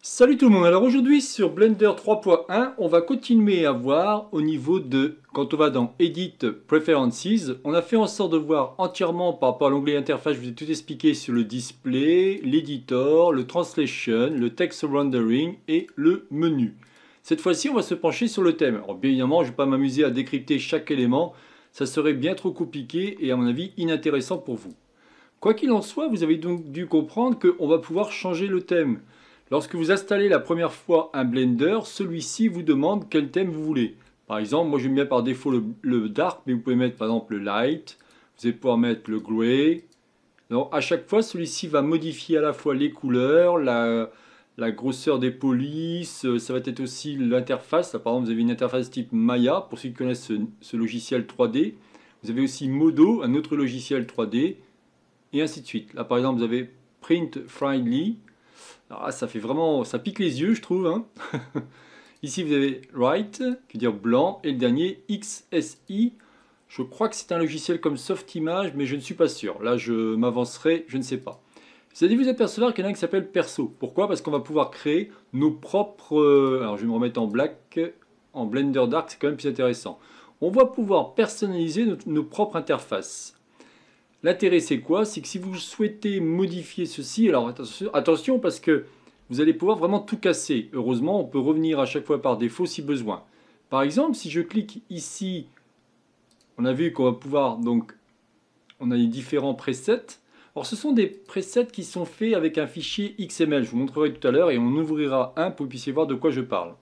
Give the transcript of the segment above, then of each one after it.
Salut tout le monde, alors aujourd'hui sur Blender 3.1, on va continuer à voir au niveau de, quand on va dans Edit Preferences, on a fait en sorte de voir entièrement par rapport à l'onglet interface, je vous ai tout expliqué sur le display, l'editor, le translation, le text rendering et le menu. Cette fois-ci, on va se pencher sur le thème. Alors bien évidemment, je ne vais pas m'amuser à décrypter chaque élément, ça serait bien trop compliqué et à mon avis inintéressant pour vous. Quoi qu'il en soit, vous avez donc dû comprendre qu'on va pouvoir changer le thème. Lorsque vous installez la première fois un Blender, celui-ci vous demande quel thème vous voulez. Par exemple, moi je mets par défaut le, dark, mais vous pouvez mettre par exemple le light, vous allez pouvoir mettre le gray. Donc à chaque fois, celui-ci va modifier à la fois les couleurs, la, grosseur des polices, euh, ça va être aussi l'interface. Par exemple, vous avez une interface type Maya, pour ceux qui connaissent ce, ce logiciel 3D. Vous avez aussi Modo, un autre logiciel 3D, et ainsi de suite. Là, par exemple, vous avez Print Friendly, alors, ah, ça fait vraiment, ça pique les yeux, je trouve. Hein. Ici, vous avez Right, qui veut dire blanc, et le dernier XSI. Je crois que c'est un logiciel comme Softimage, mais je ne suis pas sûr. Là, je m'avancerai, je ne sais pas. Vous allez vous apercevoir qu'il y en a un qui s'appelle perso. Pourquoi Parce qu'on va pouvoir créer nos propres... Euh, alors je vais me remettre en black, en Blender Dark, c'est quand même plus intéressant. On va pouvoir personnaliser nos propres interfaces. L'intérêt, c'est quoi C'est que si vous souhaitez modifier ceci, alors attention, parce que vous allez pouvoir vraiment tout casser. Heureusement, on peut revenir à chaque fois par défaut si besoin. Par exemple, si je clique ici, on a vu qu'on va pouvoir, donc, on a les différents presets. Alors, ce sont des presets qui sont faits avec un fichier XML. Je vous montrerai tout à l'heure et on ouvrira un pour que vous puissiez voir de quoi je parle.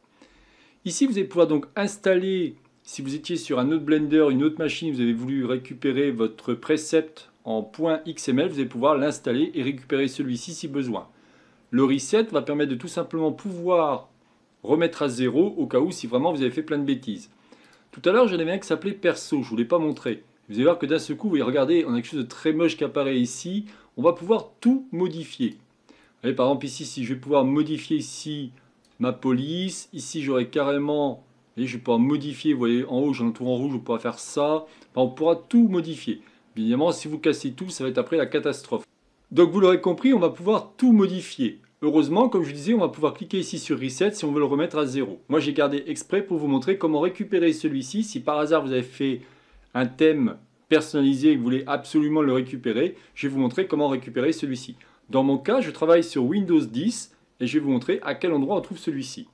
Ici, vous allez pouvoir donc installer si vous étiez sur un autre Blender, une autre machine, vous avez voulu récupérer votre précepte en .xml, vous allez pouvoir l'installer et récupérer celui-ci si besoin. Le reset va permettre de tout simplement pouvoir remettre à zéro au cas où si vraiment vous avez fait plein de bêtises. Tout à l'heure, j'en avais un qui s'appelait perso, je ne vous l'ai pas montré. Vous allez voir que d'un seul coup, vous voyez, regardez, on a quelque chose de très moche qui apparaît ici. On va pouvoir tout modifier. Allez, par exemple, ici, si je vais pouvoir modifier ici ma police, ici, j'aurai carrément je vais pouvoir modifier, vous voyez, en haut, j'ai un tour en rouge, on pourra faire ça. on pourra tout modifier. évidemment, si vous cassez tout, ça va être après la catastrophe. Donc, vous l'aurez compris, on va pouvoir tout modifier. Heureusement, comme je disais, on va pouvoir cliquer ici sur Reset si on veut le remettre à zéro. Moi, j'ai gardé exprès pour vous montrer comment récupérer celui-ci. Si par hasard, vous avez fait un thème personnalisé et que vous voulez absolument le récupérer, je vais vous montrer comment récupérer celui-ci. Dans mon cas, je travaille sur Windows 10 et je vais vous montrer à quel endroit on trouve celui-ci.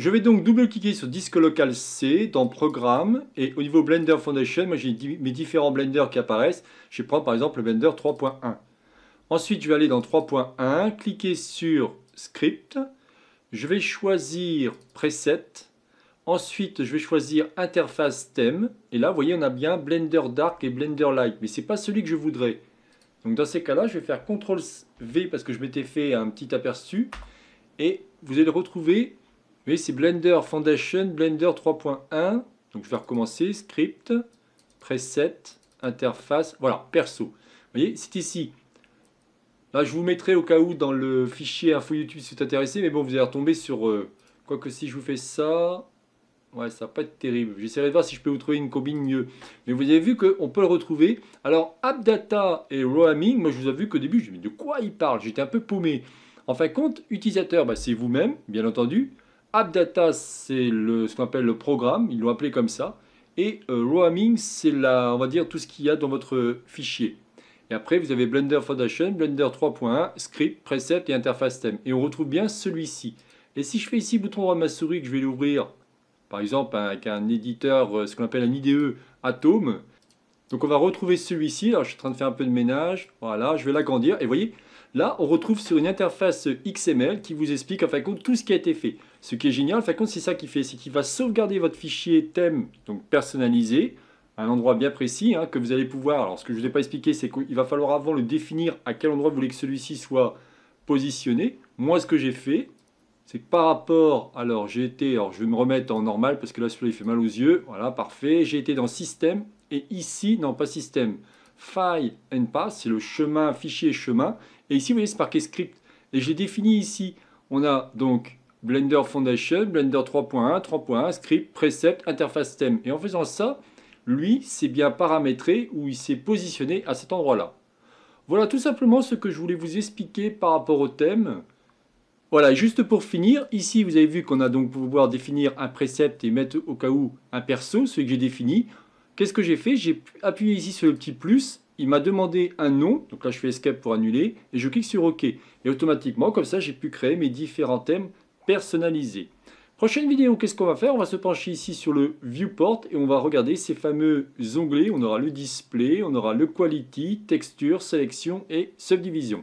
Je vais donc double-cliquer sur disque local C dans Programme et au niveau Blender Foundation, moi j'ai mes différents blenders qui apparaissent. Je prends par exemple le Blender 3.1. Ensuite, je vais aller dans 3.1, cliquer sur Script. Je vais choisir Preset. Ensuite, je vais choisir Interface Thème. Et là, vous voyez, on a bien Blender Dark et Blender Light. Mais ce n'est pas celui que je voudrais. Donc dans ces cas-là, je vais faire CTRL V parce que je m'étais fait un petit aperçu. Et vous allez retrouver vous voyez, c'est Blender Foundation, Blender 3.1. Donc, je vais recommencer. Script, preset, interface. Voilà, perso. Vous voyez, c'est ici. Là, je vous mettrai au cas où dans le fichier info YouTube si vous êtes intéressé. Mais bon, vous allez retomber sur... Euh, quoique quoi que si je vous fais ça... Ouais, ça va pas être terrible. J'essaierai de voir si je peux vous trouver une combine mieux. Mais vous avez vu qu'on peut le retrouver. Alors, AppData et Roaming, moi je vous avais vu qu'au début, je me disais, de quoi il parle J'étais un peu paumé. En fin de compte, utilisateur, bah, c'est vous-même, bien entendu. AppData, c'est ce qu'on appelle le programme, ils l'ont appelé comme ça. Et euh, Roaming, c'est on va dire, tout ce qu'il y a dans votre fichier. Et après, vous avez Blender Foundation, Blender 3.1, Script, Precept et Interface Theme. Et on retrouve bien celui-ci. Et si je fais ici bouton droit de ma souris, que je vais l'ouvrir, par exemple, avec un éditeur, euh, ce qu'on appelle un IDE Atom, donc on va retrouver celui-ci. Alors je suis en train de faire un peu de ménage. Voilà, je vais l'agrandir. Et vous voyez, là on retrouve sur une interface XML qui vous explique en fin de compte tout ce qui a été fait. Ce qui est génial, en fin de compte, c'est ça qu'il fait. C'est qu'il va sauvegarder votre fichier thème, donc personnalisé, à un endroit bien précis hein, que vous allez pouvoir. Alors ce que je ne vous ai pas expliqué, c'est qu'il va falloir avant le définir à quel endroit vous voulez que celui-ci soit positionné. Moi, ce que j'ai fait, c'est par rapport, alors j'ai été, alors je vais me remettre en normal parce que là celui-là il fait mal aux yeux, voilà, parfait, j'ai été dans système, et ici, non pas système, file and path, c'est le chemin, fichier chemin, et ici vous voyez c'est marqué script, et j'ai défini ici, on a donc Blender Foundation, Blender 3.1, 3.1, script, precept, interface thème, et en faisant ça, lui c'est bien paramétré où il s'est positionné à cet endroit-là. Voilà tout simplement ce que je voulais vous expliquer par rapport au thème, voilà, juste pour finir, ici vous avez vu qu'on a donc pouvoir définir un précepte et mettre au cas où un perso, celui que j'ai défini. Qu'est-ce que j'ai fait J'ai appuyé ici sur le petit plus, il m'a demandé un nom, donc là je fais escape pour annuler, et je clique sur OK. Et automatiquement, comme ça, j'ai pu créer mes différents thèmes personnalisés. Prochaine vidéo, qu'est-ce qu'on va faire On va se pencher ici sur le viewport et on va regarder ces fameux onglets. On aura le display, on aura le quality, texture, sélection et subdivision.